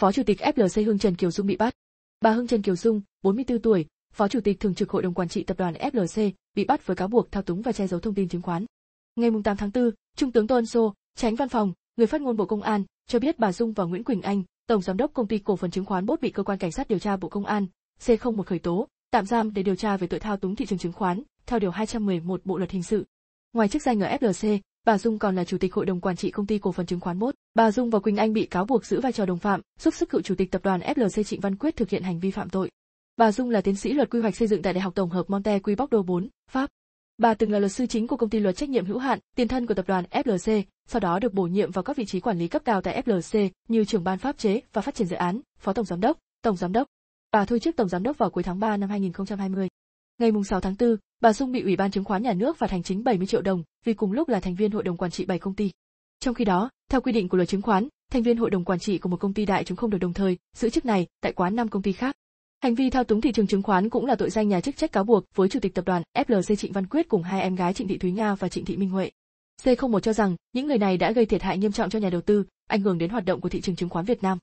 Phó Chủ tịch FLC Hương Trần Kiều Dung bị bắt. Bà Hương Trần Kiều Dung, 44 tuổi, Phó Chủ tịch Thường trực Hội đồng Quản trị Tập đoàn FLC, bị bắt với cáo buộc thao túng và che giấu thông tin chứng khoán. Ngày 8 tháng 4, Trung tướng Tôn Sô, tránh văn phòng, người phát ngôn Bộ Công an, cho biết bà Dung và Nguyễn Quỳnh Anh, Tổng Giám đốc Công ty Cổ phần Chứng khoán Bốt bị Cơ quan Cảnh sát Điều tra Bộ Công an, C01 khởi tố, tạm giam để điều tra về tội thao túng thị trường chứng khoán, theo Điều 211 Bộ Luật Hình sự. Ngoài chức danh ở FLC, bà Dung còn là Chủ tịch Hội đồng Quản trị Công ty Cổ phần Chứng khoán Bốt. Bà Dung và Quỳnh Anh bị cáo buộc giữ vai trò đồng phạm, giúp sức cựu chủ tịch tập đoàn FLC Trịnh Văn Quyết thực hiện hành vi phạm tội. Bà Dung là tiến sĩ luật quy hoạch xây dựng tại Đại học Tổng hợp Monte Bordeaux 4, Pháp. Bà từng là luật sư chính của công ty luật trách nhiệm hữu hạn, tiền thân của tập đoàn FLC, sau đó được bổ nhiệm vào các vị trí quản lý cấp cao tại FLC như trưởng ban pháp chế và phát triển dự án, phó tổng giám đốc, tổng giám đốc. Bà thôi chức tổng giám đốc vào cuối tháng 3 năm 2020. Ngày 6 tháng 4, bà Dung bị Ủy ban chứng khoán nhà nước phạt hành chính 70 triệu đồng vì cùng lúc là thành viên hội đồng quản trị bảy công ty. Trong khi đó, theo quy định của luật chứng khoán, thành viên hội đồng quản trị của một công ty đại chúng không được đồng thời giữ chức này tại quá năm công ty khác. Hành vi thao túng thị trường chứng khoán cũng là tội danh nhà chức trách cáo buộc với chủ tịch tập đoàn FLC Trịnh Văn Quyết cùng hai em gái Trịnh Thị Thúy Nga và Trịnh Thị Minh Huệ. C01 cho rằng những người này đã gây thiệt hại nghiêm trọng cho nhà đầu tư, ảnh hưởng đến hoạt động của thị trường chứng khoán Việt Nam.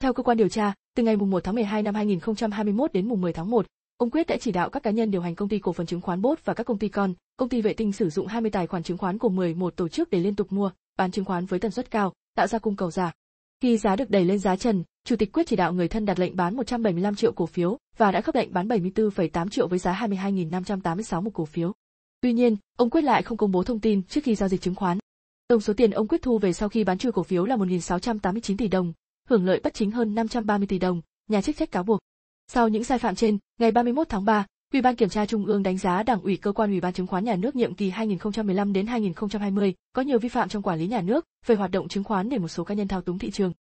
Theo cơ quan điều tra, từ ngày 1 tháng 12 năm 2021 đến mùng 10 tháng 1, ông Quyết đã chỉ đạo các cá nhân điều hành công ty cổ phần chứng khoán Bốt và các công ty con, công ty vệ tinh sử dụng 20 tài khoản chứng khoán của 11 tổ chức để liên tục mua, bán chứng khoán với tần suất cao, tạo ra cung cầu giả. Khi giá được đẩy lên giá trần, chủ tịch quyết chỉ đạo người thân đặt lệnh bán 175 triệu cổ phiếu và đã khớp lệnh bán 74,8 triệu với giá 22.586 một cổ phiếu. Tuy nhiên, ông quyết lại không công bố thông tin trước khi giao dịch chứng khoán. Tổng số tiền ông quyết thu về sau khi bán chui cổ phiếu là 1.689 tỷ đồng, hưởng lợi bất chính hơn 530 tỷ đồng, nhà chức trách cáo buộc. Sau những sai phạm trên, ngày 31 tháng 3, Ủy ban kiểm tra Trung ương đánh giá Đảng ủy cơ quan Ủy ban chứng khoán nhà nước nhiệm kỳ 2015 đến 2020 có nhiều vi phạm trong quản lý nhà nước về hoạt động chứng khoán để một số cá nhân thao túng thị trường,